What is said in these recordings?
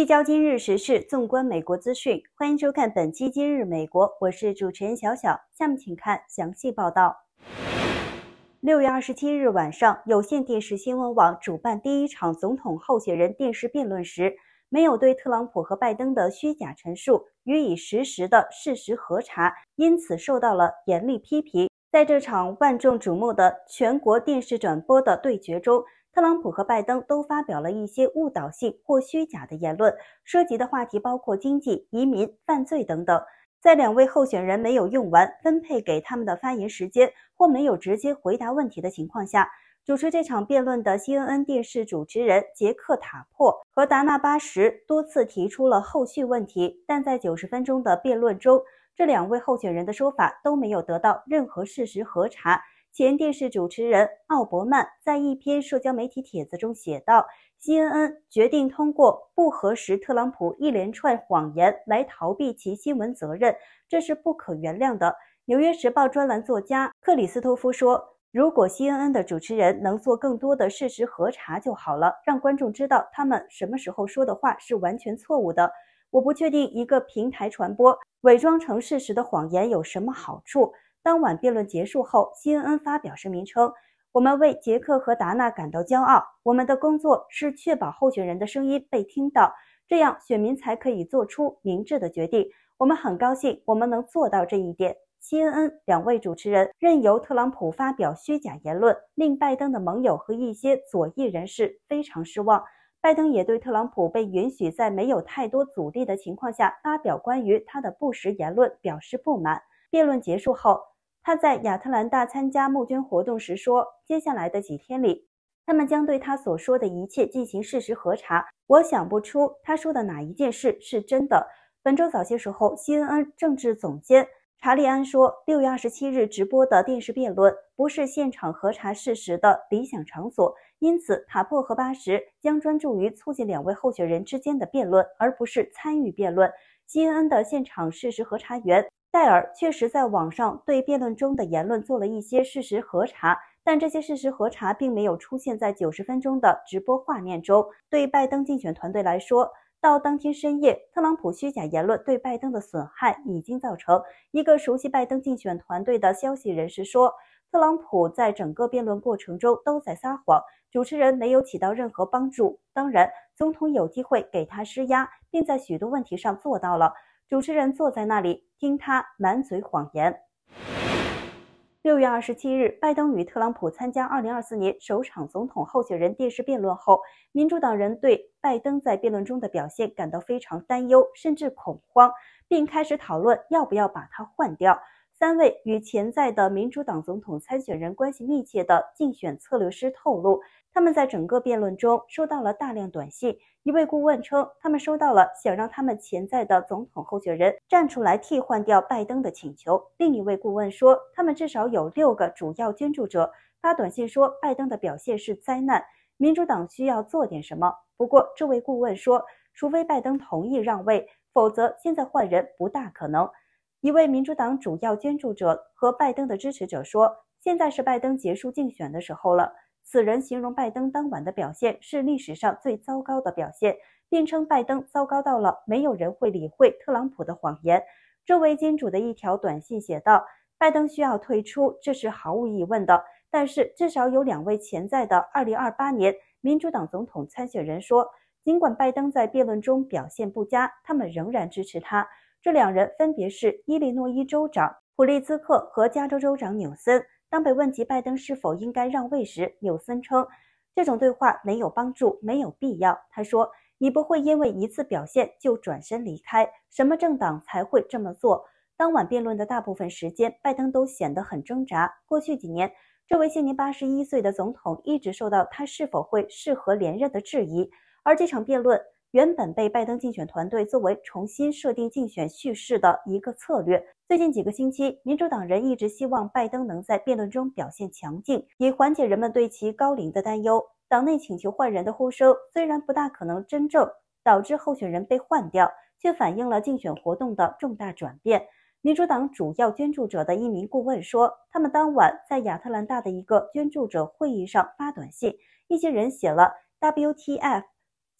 聚焦今日时事，纵观美国资讯，欢迎收看本期《今日美国》，我是主持人小小。下面请看详细报道。六月二十七日晚上，有线电视新闻网主办第一场总统候选人电视辩论时，没有对特朗普和拜登的虚假陈述予以实时的事实核查，因此受到了严厉批评。在这场万众瞩目的全国电视转播的对决中。特朗普和拜登都发表了一些误导性或虚假的言论，涉及的话题包括经济、移民、犯罪等等。在两位候选人没有用完分配给他们的发言时间，或没有直接回答问题的情况下，主持这场辩论的 CNN 电视主持人杰克·塔珀和达纳·巴什多次提出了后续问题，但在九十分钟的辩论中，这两位候选人的说法都没有得到任何事实核查。前电视主持人奥伯曼在一篇社交媒体帖子中写道：“CNN 决定通过不核实特朗普一连串谎言来逃避其新闻责任，这是不可原谅的。”《纽约时报》专栏作家克里斯托夫说：“如果 CNN 的主持人能做更多的事实核查就好了，让观众知道他们什么时候说的话是完全错误的。我不确定一个平台传播伪装成事实的谎言有什么好处。”当晚辩论结束后，CNN 发表声明称：“我们为杰克和达纳感到骄傲。我们的工作是确保候选人的声音被听到，这样选民才可以做出明智的决定。我们很高兴我们能做到这一点。”CNN 两位主持人任由特朗普发表虚假言论，令拜登的盟友和一些左翼人士非常失望。拜登也对特朗普被允许在没有太多阻力的情况下发表关于他的不实言论表示不满。辩论结束后。他在亚特兰大参加募捐活动时说：“接下来的几天里，他们将对他所说的一切进行事实核查。我想不出他说的哪一件事是真的。”本周早些时候，CNN 政治总监查利安说：“六月二十七日直播的电视辩论不是现场核查事实的理想场所，因此塔珀和巴什将专注于促进两位候选人之间的辩论，而不是参与辩论。”CNN 的现场事实核查员。戴尔确实在网上对辩论中的言论做了一些事实核查，但这些事实核查并没有出现在九十分钟的直播画面中。对拜登竞选团队来说，到当天深夜，特朗普虚假言论对拜登的损害已经造成。一个熟悉拜登竞选团队的消息人士说：“特朗普在整个辩论过程中都在撒谎，主持人没有起到任何帮助。当然，总统有机会给他施压，并在许多问题上做到了。”主持人坐在那里听他满嘴谎言。六月二十七日，拜登与特朗普参加二零二四年首场总统候选人电视辩论后，民主党人对拜登在辩论中的表现感到非常担忧，甚至恐慌，并开始讨论要不要把他换掉。三位与潜在的民主党总统参选人关系密切的竞选策略师透露。他们在整个辩论中收到了大量短信。一位顾问称，他们收到了想让他们潜在的总统候选人站出来替换掉拜登的请求。另一位顾问说，他们至少有六个主要捐助者发短信说，拜登的表现是灾难，民主党需要做点什么。不过，这位顾问说，除非拜登同意让位，否则现在换人不大可能。一位民主党主要捐助者和拜登的支持者说，现在是拜登结束竞选的时候了。此人形容拜登当晚的表现是历史上最糟糕的表现，并称拜登糟糕到了没有人会理会特朗普的谎言。这位金主的一条短信写道：“拜登需要退出，这是毫无疑问的。”但是至少有两位潜在的2028年民主党总统参选人说，尽管拜登在辩论中表现不佳，他们仍然支持他。这两人分别是伊利诺伊州长普利兹克和加州州长纽森。当被问及拜登是否应该让位时，纽森称，这种对话没有帮助，没有必要。他说：“你不会因为一次表现就转身离开，什么政党才会这么做？”当晚辩论的大部分时间，拜登都显得很挣扎。过去几年，这位现年八十一岁的总统一直受到他是否会适合连任的质疑，而这场辩论。原本被拜登竞选团队作为重新设定竞选叙事的一个策略。最近几个星期，民主党人一直希望拜登能在辩论中表现强劲，以缓解人们对其高龄的担忧。党内请求换人的呼声虽然不大可能真正导致候选人被换掉，却反映了竞选活动的重大转变。民主党主要捐助者的一名顾问说，他们当晚在亚特兰大的一个捐助者会议上发短信，一些人写了 “WTF”。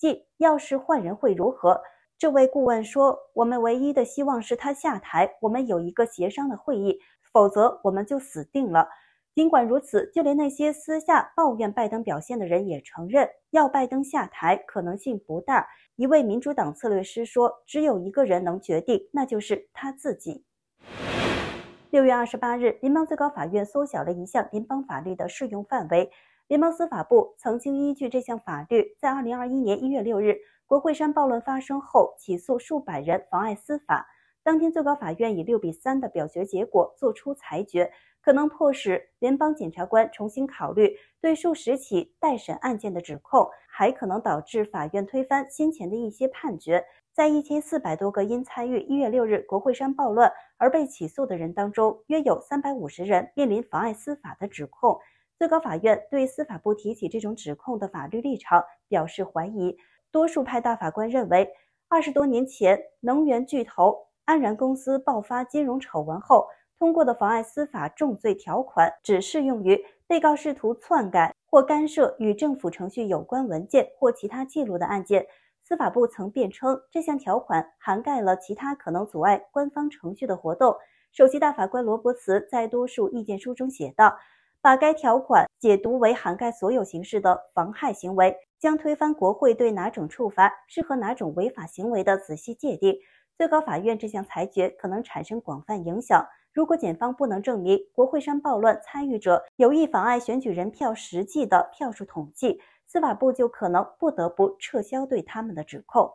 即要是换人会如何？这位顾问说：“我们唯一的希望是他下台。我们有一个协商的会议，否则我们就死定了。”尽管如此，就连那些私下抱怨拜登表现的人也承认，要拜登下台可能性不大。一位民主党策略师说：“只有一个人能决定，那就是他自己。”六月二十八日，联邦最高法院缩小了一项联邦法律的适用范围。联邦司法部曾经依据这项法律，在二零二一年一月六日国会山暴乱发生后，起诉数百人妨碍司法。当天，最高法院以六比三的表决结果作出裁决，可能迫使联邦检察官重新考虑对数十起待审案件的指控，还可能导致法院推翻先前的一些判决。在一千四百多个因参与一月六日国会山暴乱而被起诉的人当中，约有三百五十人面临妨碍司法的指控。最高法院对司法部提起这种指控的法律立场表示怀疑。多数派大法官认为，二十多年前能源巨头安然公司爆发金融丑闻后通过的妨碍司法重罪条款，只适用于被告试图篡改或干涉与政府程序有关文件或其他记录的案件。司法部曾辩称，这项条款涵盖了其他可能阻碍官方程序的活动。首席大法官罗伯茨在多数意见书中写道。把该条款解读为涵盖所有形式的妨害行为，将推翻国会对哪种处罚适合哪种违法行为的仔细界定。最高法院这项裁决可能产生广泛影响。如果检方不能证明国会山暴乱参与者有意妨碍选举人票实际的票数统计，司法部就可能不得不撤销对他们的指控。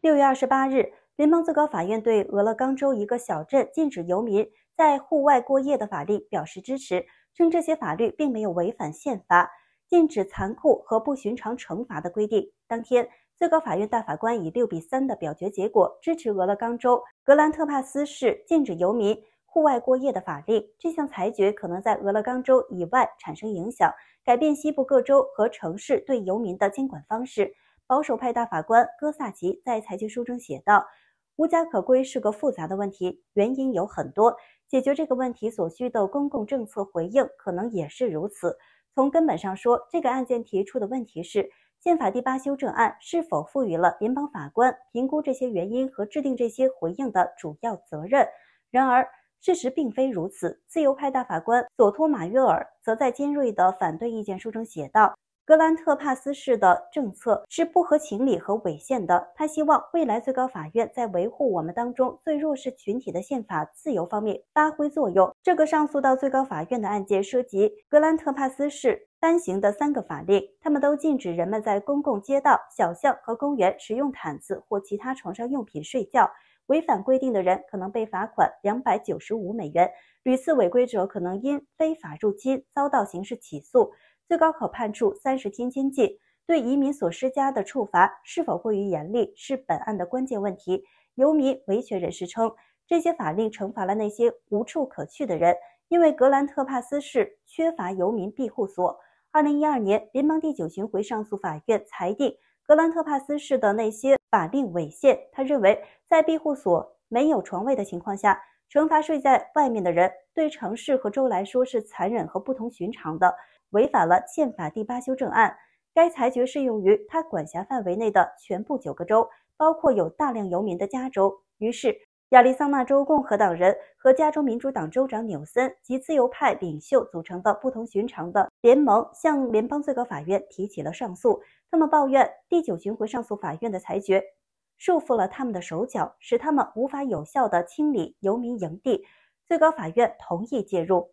六月二十八日，联邦最高法院对俄勒冈州一个小镇禁止游民。在户外过夜的法律表示支持，称这些法律并没有违反宪法禁止残酷和不寻常惩罚的规定。当天，最高法院大法官以六比三的表决结果支持俄勒冈州格兰特帕斯市禁止游民户外过夜的法令。这项裁决可能在俄勒冈州以外产生影响，改变西部各州和城市对游民的监管方式。保守派大法官戈萨奇在裁决书中写道：“无家可归是个复杂的问题，原因有很多。”解决这个问题所需的公共政策回应可能也是如此。从根本上说，这个案件提出的问题是：宪法第八修正案是否赋予了联邦法官评估这些原因和制定这些回应的主要责任？然而，事实并非如此。自由派大法官佐托马约尔则在尖锐的反对意见书中写道。格兰特帕斯市的政策是不合情理和违宪的。他希望未来最高法院在维护我们当中最弱势群体的宪法自由方面发挥作用。这个上诉到最高法院的案件涉及格兰特帕斯市单行的三个法令，他们都禁止人们在公共街道、小巷和公园使用毯子或其他床上用品睡觉。违反规定的人可能被罚款两百九十五美元，屡次违规者可能因非法入侵遭到刑事起诉。最高可判处三十天监禁，对移民所施加的处罚是否过于严厉是本案的关键问题。游民维权人士称，这些法令惩罚了那些无处可去的人，因为格兰特帕斯市缺乏游民庇护所。二零一二年，联邦第九巡回上诉法院裁定格兰特帕斯市的那些法令违宪。他认为，在庇护所没有床位的情况下，惩罚睡在外面的人，对城市和州来说是残忍和不同寻常的。违反了宪法第八修正案。该裁决适用于他管辖范围内的全部九个州，包括有大量游民的加州。于是，亚利桑那州共和党人和加州民主党州长纽森及自由派领袖组成的不同寻常的联盟向联邦最高法院提起了上诉。他们抱怨第九巡回上诉法院的裁决束缚了他们的手脚，使他们无法有效地清理游民营地。最高法院同意介入。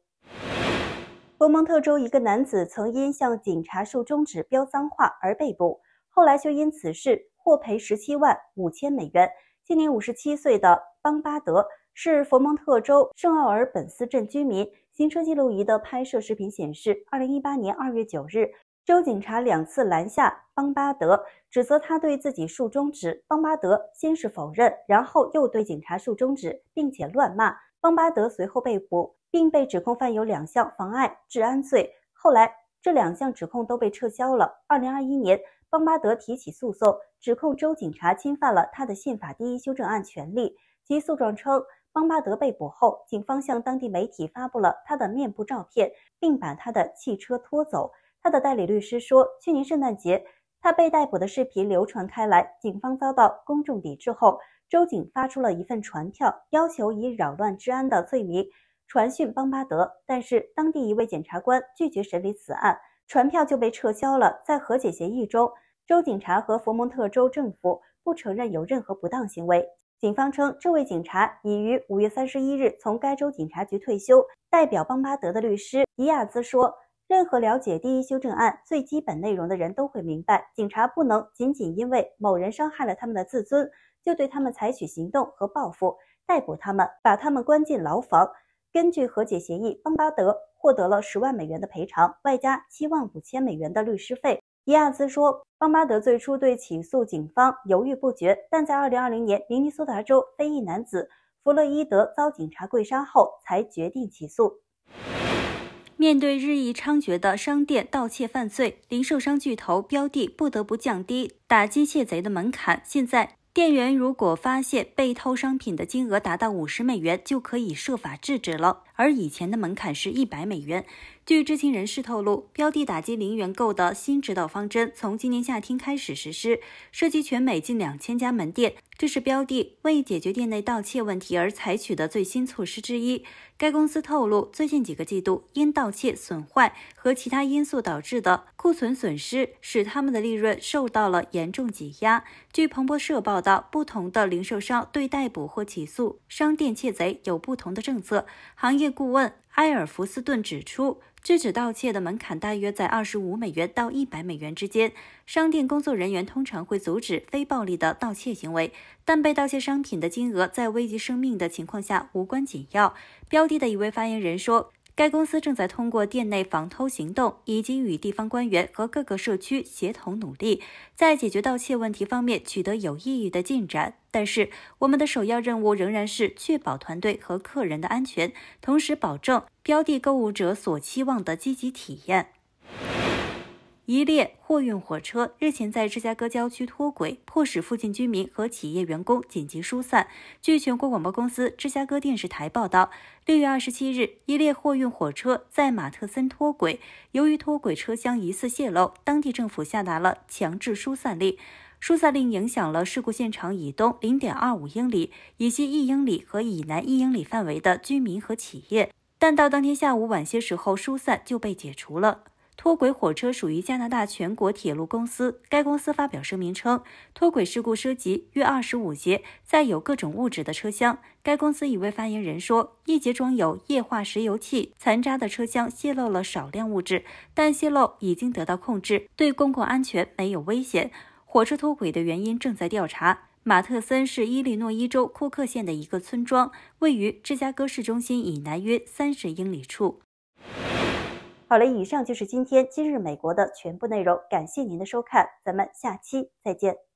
佛蒙特州一个男子曾因向警察竖中指、飙脏话而被捕，后来就因此事获赔十七万五千美元。今年五十七岁的邦巴德是佛蒙特州圣奥尔本斯镇居民。行车记录仪的拍摄视频显示，二零一八年二月九日，州警察两次拦下邦巴德，指责他对自己竖中指。邦巴德先是否认，然后又对警察竖中指，并且乱骂。邦巴德随后被捕。并被指控犯有两项妨碍治安罪，后来这两项指控都被撤销了。二零二一年，邦巴德提起诉讼，指控州警察侵犯了他的宪法第一修正案权利。其诉状称，邦巴德被捕后，警方向当地媒体发布了他的面部照片，并把他的汽车拖走。他的代理律师说，去年圣诞节他被逮捕的视频流传开来，警方遭到公众抵制后，州警发出了一份传票，要求以扰乱治安的罪名。传讯邦巴德，但是当地一位检察官拒绝审理此案，传票就被撤销了。在和解协议中，州警察和佛蒙特州政府不承认有任何不当行为。警方称，这位警察已于五月三十一日从该州警察局退休。代表邦巴德的律师迪亚兹说：“任何了解第一修正案最基本内容的人都会明白，警察不能仅仅因为某人伤害了他们的自尊，就对他们采取行动和报复，逮捕他们，把他们关进牢房。”根据和解协议，邦巴德获得了十万美元的赔偿，外加七万五千美元的律师费。迪亚兹说，邦巴德最初对起诉警方犹豫不决，但在2020年明尼苏达州非裔男子弗洛伊德遭警察跪杀后，才决定起诉。面对日益猖獗的商店盗窃犯罪，零售商巨头标的不得不降低打击窃贼的门槛。现在。店员如果发现被偷商品的金额达到五十美元，就可以设法制止了。而以前的门槛是一百美元。据知情人士透露，标的打击零元购的新指导方针从今年夏天开始实施，涉及全美近两千家门店。这是标的为解决店内盗窃问题而采取的最新措施之一。该公司透露，最近几个季度因盗窃、损坏和其他因素导致的库存损失，使他们的利润受到了严重挤压。据彭博社报道，不同的零售商对逮捕或起诉商店窃贼有不同的政策。行业。顾问埃尔福斯顿指出，制止盗窃的门槛大约在二十五美元到一百美元之间。商店工作人员通常会阻止非暴力的盗窃行为，但被盗窃商品的金额在危及生命的情况下无关紧要。标的的一位发言人说。该公司正在通过店内防偷行动，以及与地方官员和各个社区协同努力，在解决盗窃问题方面取得有意义的进展。但是，我们的首要任务仍然是确保团队和客人的安全，同时保证标的购物者所期望的积极体验。一列货运火车日前在芝加哥郊区脱轨，迫使附近居民和企业员工紧急疏散。据全国广播公司、芝加哥电视台报道，六月二十七日，一列货运火车在马特森脱轨，由于脱轨车厢疑似泄漏，当地政府下达了强制疏散令。疏散令影响了事故现场以东零点二五英里、以西一英里和以南一英里范围的居民和企业，但到当天下午晚些时候，疏散就被解除了。脱轨火车属于加拿大全国铁路公司。该公司发表声明称，脱轨事故涉及约二十五节载有各种物质的车厢。该公司一位发言人说，一节装有液化石油气残渣的车厢泄漏了少量物质，但泄漏已经得到控制，对公共安全没有危险。火车脱轨的原因正在调查。马特森是伊利诺伊州库克县的一个村庄，位于芝加哥市中心以南约三十英里处。好了，以上就是今天今日美国的全部内容。感谢您的收看，咱们下期再见。